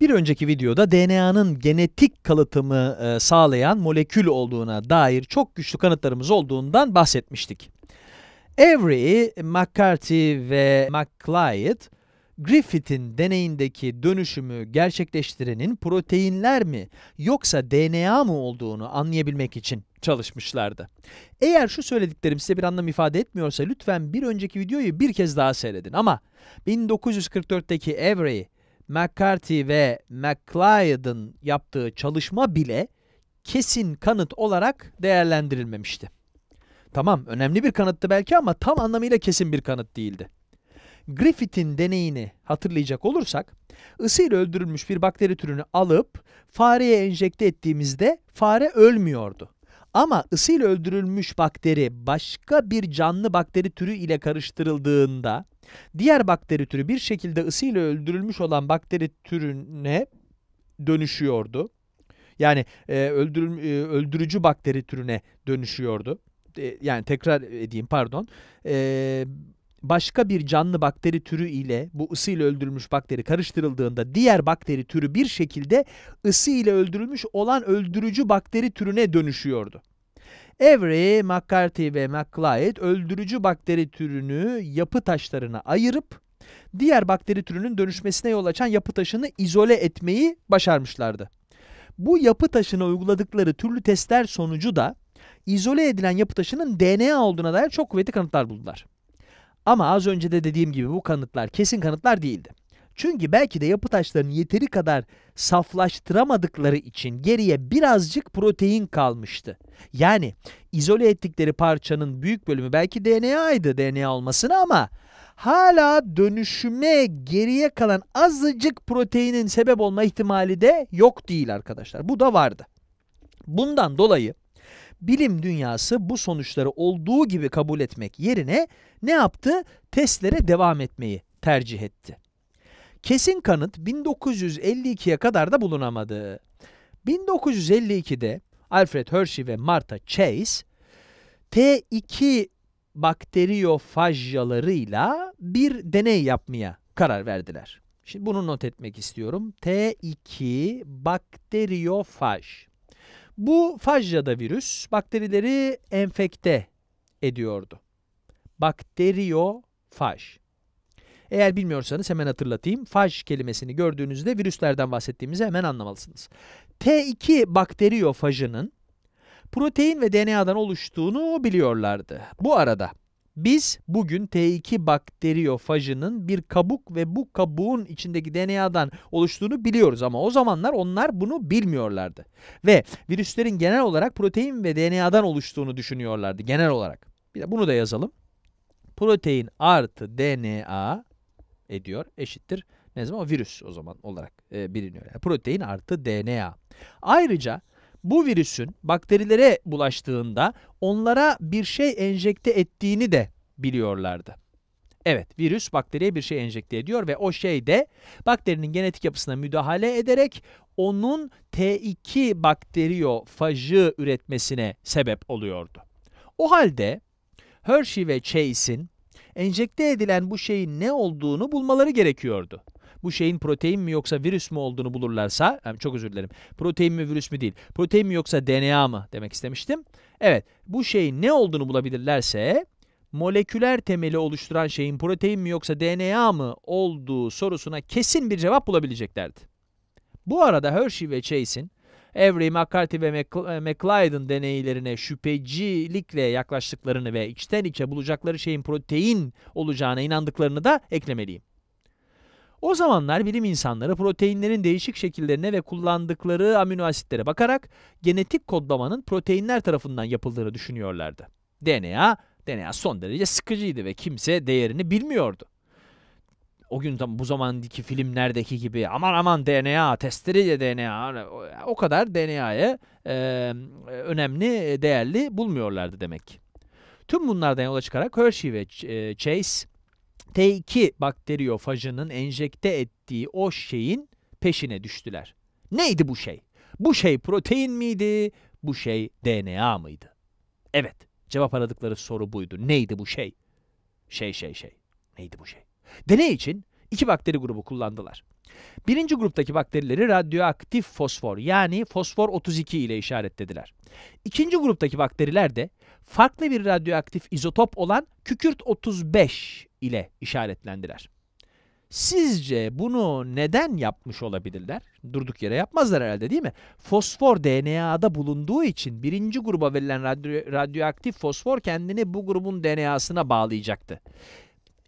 Bir önceki videoda DNA'nın genetik kalıtımı e, sağlayan molekül olduğuna dair çok güçlü kanıtlarımız olduğundan bahsetmiştik. Avery, McCarthy ve McClyde, Griffith'in deneyindeki dönüşümü gerçekleştirenin proteinler mi yoksa DNA mı olduğunu anlayabilmek için çalışmışlardı. Eğer şu söylediklerim size bir anlam ifade etmiyorsa lütfen bir önceki videoyu bir kez daha seyredin ama 1944'teki Avery, McCarthy ve McLeod'ın yaptığı çalışma bile kesin kanıt olarak değerlendirilmemişti. Tamam önemli bir kanıttı belki ama tam anlamıyla kesin bir kanıt değildi. Griffith'in deneyini hatırlayacak olursak ısı ile öldürülmüş bir bakteri türünü alıp fareye enjekte ettiğimizde fare ölmüyordu. Ama ısı ile öldürülmüş bakteri başka bir canlı bakteri türü ile karıştırıldığında Diğer bakteri türü bir şekilde ısıyla öldürülmüş olan bakteri türüne dönüşüyordu. Yani e, öldürül, e, öldürücü bakteri türüne dönüşüyordu. E, yani tekrar edeyim pardon. E, başka bir canlı bakteri türü ile bu ısı ile öldürülmüş bakteri karıştırıldığında diğer bakteri türü bir şekilde ısı ile öldürülmüş olan öldürücü bakteri türüne dönüşüyordu. Avery, McCarthy ve McLeod öldürücü bakteri türünü yapı taşlarına ayırıp diğer bakteri türünün dönüşmesine yol açan yapı taşını izole etmeyi başarmışlardı. Bu yapı taşına uyguladıkları türlü testler sonucu da izole edilen yapı taşının DNA olduğuna dair çok kuvvetli kanıtlar buldular. Ama az önce de dediğim gibi bu kanıtlar kesin kanıtlar değildi. Çünkü belki de yapı taşlarını yeteri kadar saflaştıramadıkları için geriye birazcık protein kalmıştı. Yani izole ettikleri parçanın büyük bölümü belki DNA'ydı DNA olmasına ama hala dönüşüme geriye kalan azıcık proteinin sebep olma ihtimali de yok değil arkadaşlar. Bu da vardı. Bundan dolayı bilim dünyası bu sonuçları olduğu gibi kabul etmek yerine ne yaptı? Testlere devam etmeyi tercih etti. Kesin kanıt 1952'ye kadar da bulunamadı. 1952'de Alfred Hershey ve Martha Chase T2 bakteriyofajyalarıyla bir deney yapmaya karar verdiler. Şimdi bunu not etmek istiyorum. T2 bakteriyofaj. Bu fajyada virüs bakterileri enfekte ediyordu. Bakteriyofaj. Eğer bilmiyorsanız hemen hatırlatayım. Faj kelimesini gördüğünüzde virüslerden bahsettiğimizi hemen anlamalısınız. t 2 bakteriyofajının protein ve DNA'dan oluştuğunu biliyorlardı. Bu arada biz bugün T2 bakteriyofajının bir kabuk ve bu kabuğun içindeki DNA'dan oluştuğunu biliyoruz ama o zamanlar onlar bunu bilmiyorlardı. Ve virüslerin genel olarak protein ve DNA'dan oluştuğunu düşünüyorlardı genel olarak. Bir de bunu da yazalım. Protein artı DNA ediyor. Eşittir ne zaman? Virüs o zaman olarak e, biliniyor. Yani protein artı DNA. Ayrıca bu virüsün bakterilere bulaştığında onlara bir şey enjekte ettiğini de biliyorlardı. Evet, virüs bakteriye bir şey enjekte ediyor ve o şey de bakterinin genetik yapısına müdahale ederek onun T2 bakteriyofajı üretmesine sebep oluyordu. O halde Hershey ve Chase'in enjekte edilen bu şeyin ne olduğunu bulmaları gerekiyordu. Bu şeyin protein mi yoksa virüs mü olduğunu bulurlarsa, çok özür dilerim, protein mi virüs mü değil, protein mi yoksa DNA mı demek istemiştim. Evet, bu şeyin ne olduğunu bulabilirlerse, moleküler temeli oluşturan şeyin protein mi yoksa DNA mı olduğu sorusuna kesin bir cevap bulabileceklerdi. Bu arada Hershey ve Chase'in Avery, McCarthy ve e, McLeod'un deneylerine şüphecilikle yaklaştıklarını ve içten içe bulacakları şeyin protein olacağına inandıklarını da eklemeliyim. O zamanlar bilim insanları proteinlerin değişik şekillerine ve kullandıkları amino asitlere bakarak genetik kodlamanın proteinler tarafından yapıldığını düşünüyorlardı. DNA, DNA son derece sıkıcıydı ve kimse değerini bilmiyordu o gün tam bu zamandaki filmlerdeki gibi aman aman DNA testleri de DNA hani o kadar DNA'yı e, önemli değerli bulmuyorlardı demek ki. Tüm bunlardan yola çıkarak Hershey ve e, Chase T2 bakteriyofajının enjekte ettiği o şeyin peşine düştüler. Neydi bu şey? Bu şey protein miydi? Bu şey DNA mıydı? Evet, cevap aradıkları soru buydu. Neydi bu şey? Şey şey şey. Neydi bu şey? Deney için iki bakteri grubu kullandılar. Birinci gruptaki bakterileri radyoaktif fosfor yani fosfor 32 ile işaretlediler. İkinci gruptaki bakteriler de farklı bir radyoaktif izotop olan kükürt 35 ile işaretlendiler. Sizce bunu neden yapmış olabilirler? Durduk yere yapmazlar herhalde değil mi? Fosfor DNA'da bulunduğu için birinci gruba verilen radyo, radyoaktif fosfor kendini bu grubun DNA'sına bağlayacaktı.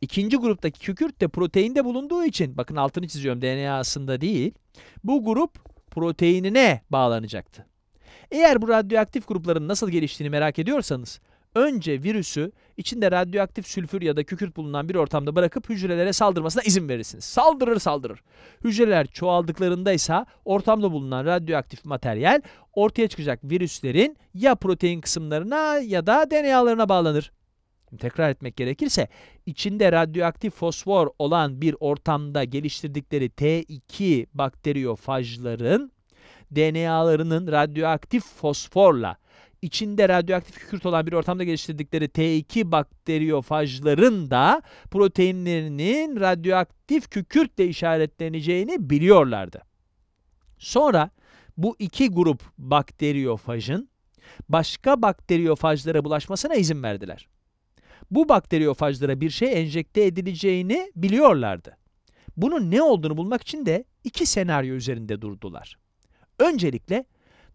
İkinci gruptaki kükürt de proteinde bulunduğu için bakın altını çiziyorum DNA'sında değil. Bu grup proteinine bağlanacaktı. Eğer bu radyoaktif grupların nasıl geliştiğini merak ediyorsanız önce virüsü içinde radyoaktif sülfür ya da kükürt bulunan bir ortamda bırakıp hücrelere saldırmasına izin verirsiniz. Saldırır saldırır. Hücreler çoğaldıklarında ise ortamda bulunan radyoaktif materyal ortaya çıkacak virüslerin ya protein kısımlarına ya da DNA'larına bağlanır tekrar etmek gerekirse içinde radyoaktif fosfor olan bir ortamda geliştirdikleri T2 bakteriyofajların DNA'larının radyoaktif fosforla içinde radyoaktif kükürt olan bir ortamda geliştirdikleri T2 bakteriyofajların da proteinlerinin radyoaktif kükürtle işaretleneceğini biliyorlardı. Sonra bu iki grup bakteriyofajın başka bakteriyofajlara bulaşmasına izin verdiler bu bakteriyofajlara bir şey enjekte edileceğini biliyorlardı. Bunun ne olduğunu bulmak için de iki senaryo üzerinde durdular. Öncelikle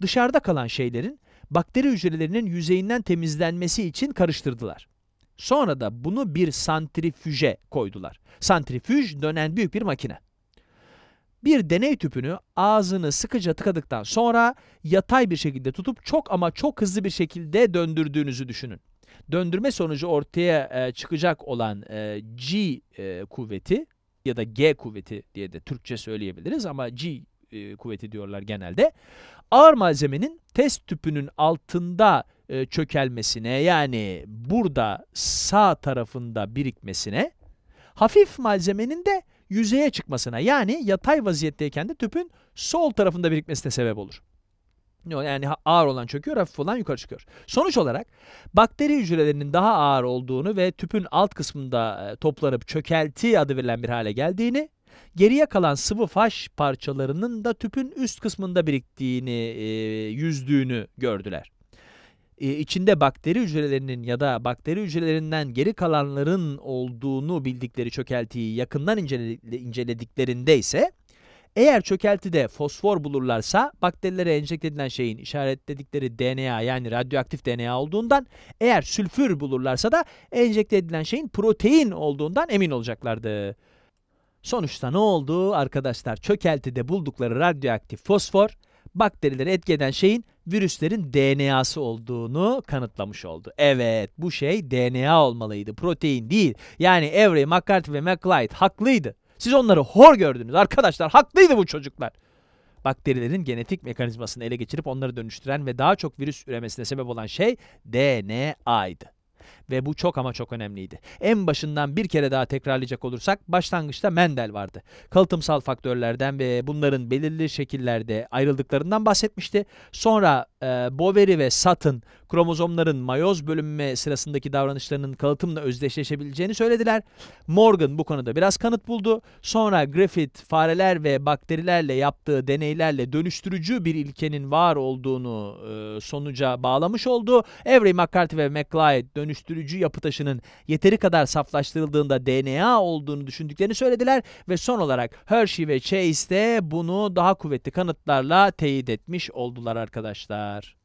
dışarıda kalan şeylerin bakteri hücrelerinin yüzeyinden temizlenmesi için karıştırdılar. Sonra da bunu bir santrifüje koydular. Santrifüj dönen büyük bir makine. Bir deney tüpünü ağzını sıkıca tıkadıktan sonra yatay bir şekilde tutup çok ama çok hızlı bir şekilde döndürdüğünüzü düşünün döndürme sonucu ortaya e, çıkacak olan e, G e, kuvveti ya da G kuvveti diye de Türkçe söyleyebiliriz ama G e, kuvveti diyorlar genelde. Ağır malzemenin test tüpünün altında e, çökelmesine yani burada sağ tarafında birikmesine, hafif malzemenin de yüzeye çıkmasına yani yatay vaziyetteyken de tüpün sol tarafında birikmesine sebep olur yani ağır olan çöküyor, hafif olan yukarı çıkıyor. Sonuç olarak bakteri hücrelerinin daha ağır olduğunu ve tüpün alt kısmında e, toplanıp çökelti adı verilen bir hale geldiğini, geriye kalan sıvı faş parçalarının da tüpün üst kısmında biriktiğini, e, yüzdüğünü gördüler. E, içinde bakteri hücrelerinin ya da bakteri hücrelerinden geri kalanların olduğunu bildikleri çökeltiyi yakından incelediklerinde ise eğer çökeltide fosfor bulurlarsa bakterilere enjekte edilen şeyin işaretledikleri DNA yani radyoaktif DNA olduğundan eğer sülfür bulurlarsa da enjekte edilen şeyin protein olduğundan emin olacaklardı. Sonuçta ne oldu arkadaşlar? Çökeltide buldukları radyoaktif fosfor bakterileri etkeden şeyin virüslerin DNA'sı olduğunu kanıtlamış oldu. Evet bu şey DNA olmalıydı protein değil. Yani Avery, McCarthy ve McLeod haklıydı. Siz onları hor gördünüz. Arkadaşlar haklıydı bu çocuklar. Bakterilerin genetik mekanizmasını ele geçirip onları dönüştüren ve daha çok virüs üremesine sebep olan şey DNA'ydı. Ve bu çok ama çok önemliydi. En başından bir kere daha tekrarlayacak olursak başlangıçta Mendel vardı. Kalıtımsal faktörlerden ve bunların belirli şekillerde ayrıldıklarından bahsetmişti. Sonra e, Boveri ve Sutton kromozomların mayoz bölünme sırasındaki davranışlarının kalıtımla özdeşleşebileceğini söylediler. Morgan bu konuda biraz kanıt buldu. Sonra Griffith fareler ve bakterilerle yaptığı deneylerle dönüştürücü bir ilkenin var olduğunu e, sonuca bağlamış oldu. Avery McCarthy ve McLeod dönüştürücü yapı taşının yeteri kadar saflaştırıldığında DNA olduğunu düşündüklerini söylediler ve son olarak Hershey ve Chase de bunu daha kuvvetli kanıtlarla teyit etmiş oldular arkadaşlar.